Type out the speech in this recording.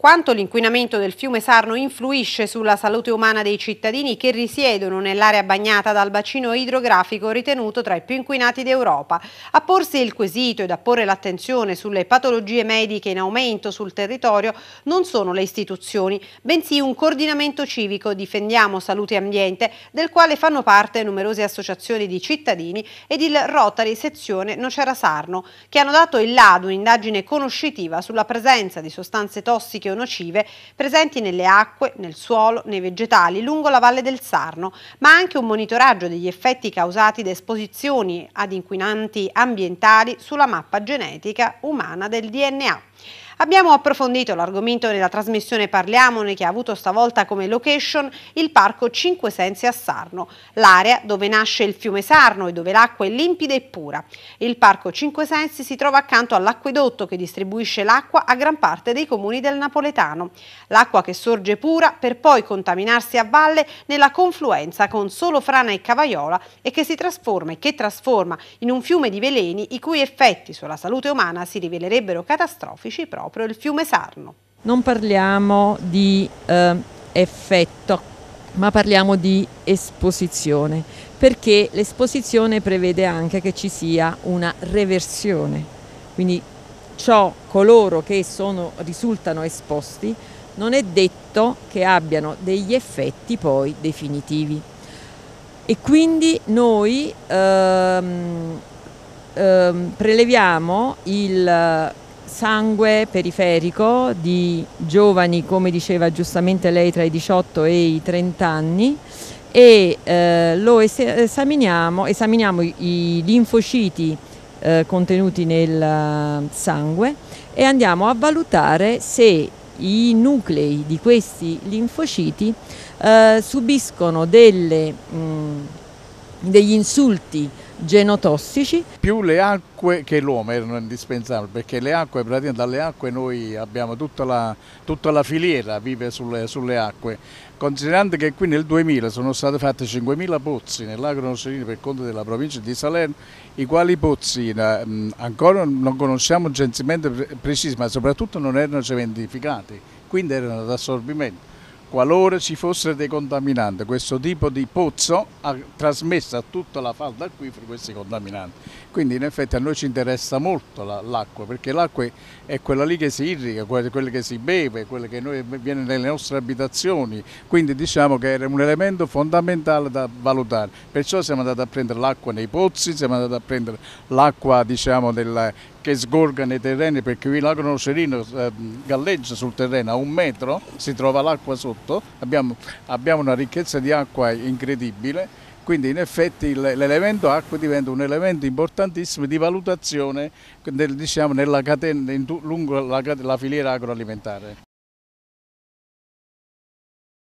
Quanto l'inquinamento del fiume Sarno influisce sulla salute umana dei cittadini che risiedono nell'area bagnata dal bacino idrografico ritenuto tra i più inquinati d'Europa. A porsi il quesito ed a porre l'attenzione sulle patologie mediche in aumento sul territorio non sono le istituzioni, bensì un coordinamento civico Difendiamo Salute e Ambiente, del quale fanno parte numerose associazioni di cittadini ed il Rotary Sezione Nocera Sarno, che hanno dato il là ad un'indagine conoscitiva sulla presenza di sostanze tossiche o nocive presenti nelle acque, nel suolo, nei vegetali, lungo la valle del Sarno, ma anche un monitoraggio degli effetti causati da esposizioni ad inquinanti ambientali sulla mappa genetica umana del DNA. Abbiamo approfondito l'argomento nella trasmissione Parliamone che ha avuto stavolta come location il Parco Cinque Sensi a Sarno, l'area dove nasce il fiume Sarno e dove l'acqua è limpida e pura. Il Parco Cinque Sensi si trova accanto all'acquedotto che distribuisce l'acqua a gran parte dei comuni del napoletano. L'acqua che sorge pura per poi contaminarsi a valle nella confluenza con solo Frana e Cavaiola e che si trasforma e che trasforma in un fiume di veleni i cui effetti sulla salute umana si rivelerebbero catastrofici proprio proprio il fiume Sarno. Non parliamo di eh, effetto, ma parliamo di esposizione, perché l'esposizione prevede anche che ci sia una reversione, quindi ciò coloro che sono, risultano esposti non è detto che abbiano degli effetti poi definitivi. E quindi noi ehm, ehm, preleviamo il sangue periferico di giovani, come diceva giustamente lei, tra i 18 e i 30 anni e eh, lo es esaminiamo, esaminiamo i linfociti eh, contenuti nel eh, sangue e andiamo a valutare se i nuclei di questi linfociti eh, subiscono delle, mh, mm, degli insulti genotossici. Più le acque che l'uomo erano indispensabili, perché le acque, praticamente dalle acque noi abbiamo tutta la, tutta la filiera vive sulle, sulle, acque. Considerando che qui nel 2000 sono state fatte 5.000 pozzi nell'agro Nocerino per conto della provincia di Salerno, i quali pozzi eh, ancora non conosciamo censimenti precisi, ma soprattutto non erano cementificati, quindi erano ad assorbimento qualora ci fosse dei contaminanti, questo tipo di pozzo ha trasmesso a tutta la falda acquifera questi contaminanti. Quindi in effetti a noi ci interessa molto l'acqua, perché l'acqua è quella lì che si irriga, quella che si beve, quella che noi, viene nelle nostre abitazioni, quindi diciamo che era un elemento fondamentale da valutare. Perciò siamo andati a prendere l'acqua nei pozzi, siamo andati a prendere l'acqua diciamo, della, che sgorgano i terreni perché qui lago Nocerino eh, galleggia sul terreno a un metro, si trova l'acqua sotto, abbiamo, abbiamo una ricchezza di acqua incredibile quindi in effetti l'elemento acqua diventa un elemento importantissimo di valutazione diciamo, catena, lungo la, la filiera agroalimentare.